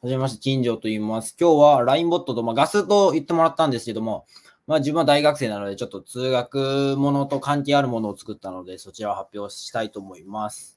はじめまして、金城と言います。今日は LINE ボットと、まあ、ガスと言ってもらったんですけども、まあ、自分は大学生なので、ちょっと通学ものと関係あるものを作ったので、そちらを発表したいと思います。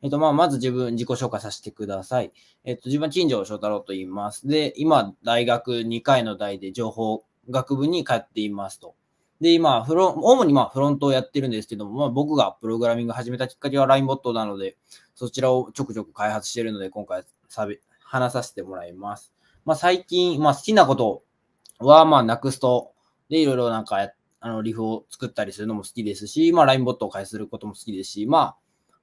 えっと、まあ、まず自分、自己紹介させてください。えっと、自分は金城翔太郎と言います。で、今、大学2回の代で情報学部に通っていますと。で、今、フロン、主にまあフロントをやってるんですけども、まあ、僕がプログラミング始めたきっかけは LINE ボットなので、そちらをちょくちょく開発してるので、今回サビ話させてもらいます。まあ、最近、まあ、好きなことは、まあ、なくすと、で、いろいろなんか、あの、リフを作ったりするのも好きですし、まあ、ラインボットを開発することも好きですし、まあ、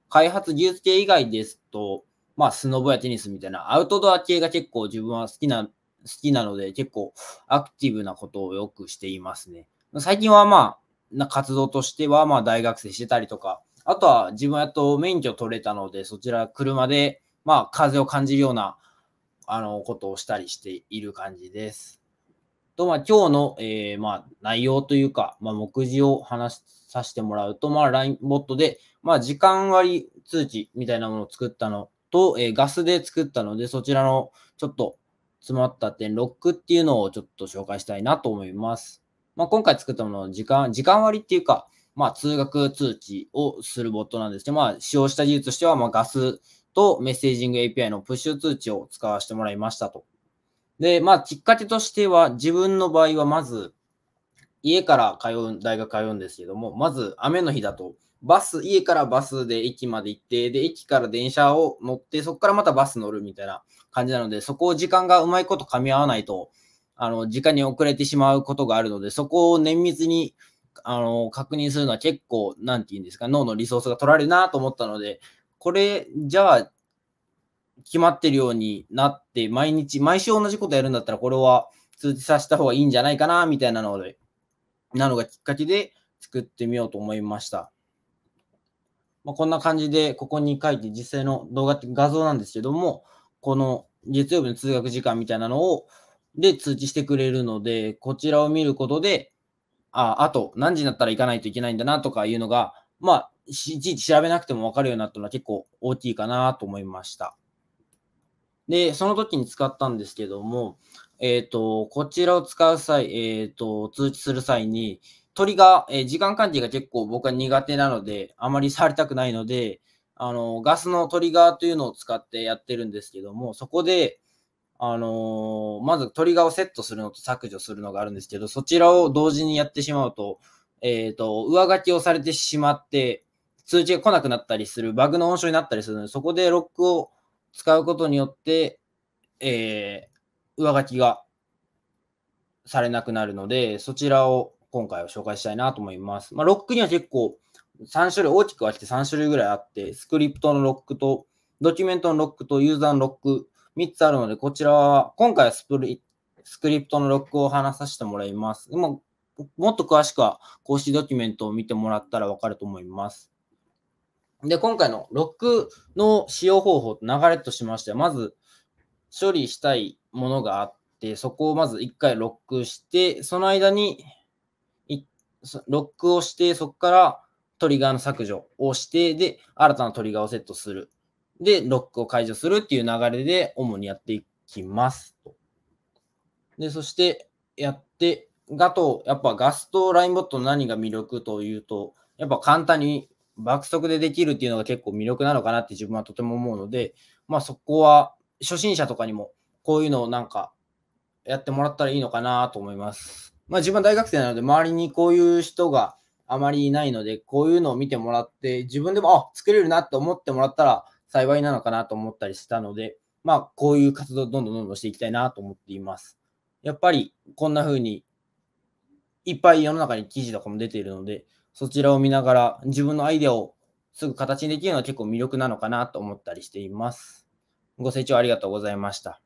開発技術系以外ですと、まあ、スノボやテニスみたいなアウトドア系が結構自分は好きな、好きなので、結構アクティブなことをよくしていますね。最近はまあ、な活動としては、まあ、大学生してたりとか、あとは自分やっと免許取れたので、そちら車で、まあ、風を感じるようなあの、ことをしたりしている感じです。と、まあ、今日の、えー、まあ、内容というか、まあ、目次を話させてもらうと、まあ、LINE ボットで、まあ、時間割通知みたいなものを作ったのと、えー、ガスで作ったので、そちらのちょっと詰まった点6っていうのをちょっと紹介したいなと思います。まあ、今回作ったもの時間、時間割っていうか、まあ、通学通知をするボットなんですけど、まあ、使用した技術としては、まあ、ガスとメッセージング API のプッシュ通知を使わせてもらいましたと。で、まあ、きっかけとしては、自分の場合はまず、家から通う、大学通うんですけども、まず雨の日だと、バス、家からバスで駅まで行って、で、駅から電車を乗って、そこからまたバス乗るみたいな感じなので、そこを時間がうまいこと噛み合わないと、あの、時間に遅れてしまうことがあるので、そこを綿密に、あの、確認するのは結構、なんて言うんですか、脳のリソースが取られるなと思ったので、これ、じゃあ、決まってるようになって、毎日、毎週同じことやるんだったら、これは通知させた方がいいんじゃないかな、みたいなので、なのがきっかけで作ってみようと思いました。まあ、こんな感じで、ここに書いて実際の動画って画像なんですけども、この月曜日の通学時間みたいなのを、で通知してくれるので、こちらを見ることで、あ、あと何時になったら行かないといけないんだなとかいうのがまあ、いちいち調べなくても分かるようになったのは結構大きいかなと思いました。で、その時に使ったんですけども、えっ、ー、と、こちらを使う際、えっ、ー、と、通知する際に、トリえー、時間管理が結構僕は苦手なので、あまり触りたくないので、あの、ガスのトリガーというのを使ってやってるんですけども、そこで、あのまずトリガーをセットするのと削除するのがあるんですけど、そちらを同時にやってしまうと、えっ、ー、と、上書きをされてしまって、通知が来なくなったりする、バグの温床になったりするので、そこでロックを使うことによって、えー、上書きがされなくなるので、そちらを今回は紹介したいなと思います。まあ、ロックには結構3種類、大きく分けて3種類ぐらいあって、スクリプトのロックと、ドキュメントのロックと、ユーザーのロック、3つあるので、こちらは、今回はスプリスクリプトのロックを話させてもらいます。でももっと詳しくは公式ドキュメントを見てもらったらわかると思います。で、今回のロックの使用方法と流れとしましては、まず処理したいものがあって、そこをまず1回ロックして、その間にロックをして、そこからトリガーの削除をして、で、新たなトリガーをセットする。で、ロックを解除するっていう流れで主にやっていきますと。で、そしてやって、だと、やっぱガスとラインボットの何が魅力というと、やっぱ簡単に爆速でできるっていうのが結構魅力なのかなって自分はとても思うので、まあそこは初心者とかにもこういうのをなんかやってもらったらいいのかなと思います。まあ自分は大学生なので周りにこういう人があまりいないので、こういうのを見てもらって、自分でも、あ、作れるなって思ってもらったら幸いなのかなと思ったりしたので、まあこういう活動どんどんどんどんしていきたいなと思っています。やっぱりこんな風にいっぱい世の中に記事とかも出ているので、そちらを見ながら自分のアイデアをすぐ形にできるのは結構魅力なのかなと思ったりしています。ご清聴ありがとうございました。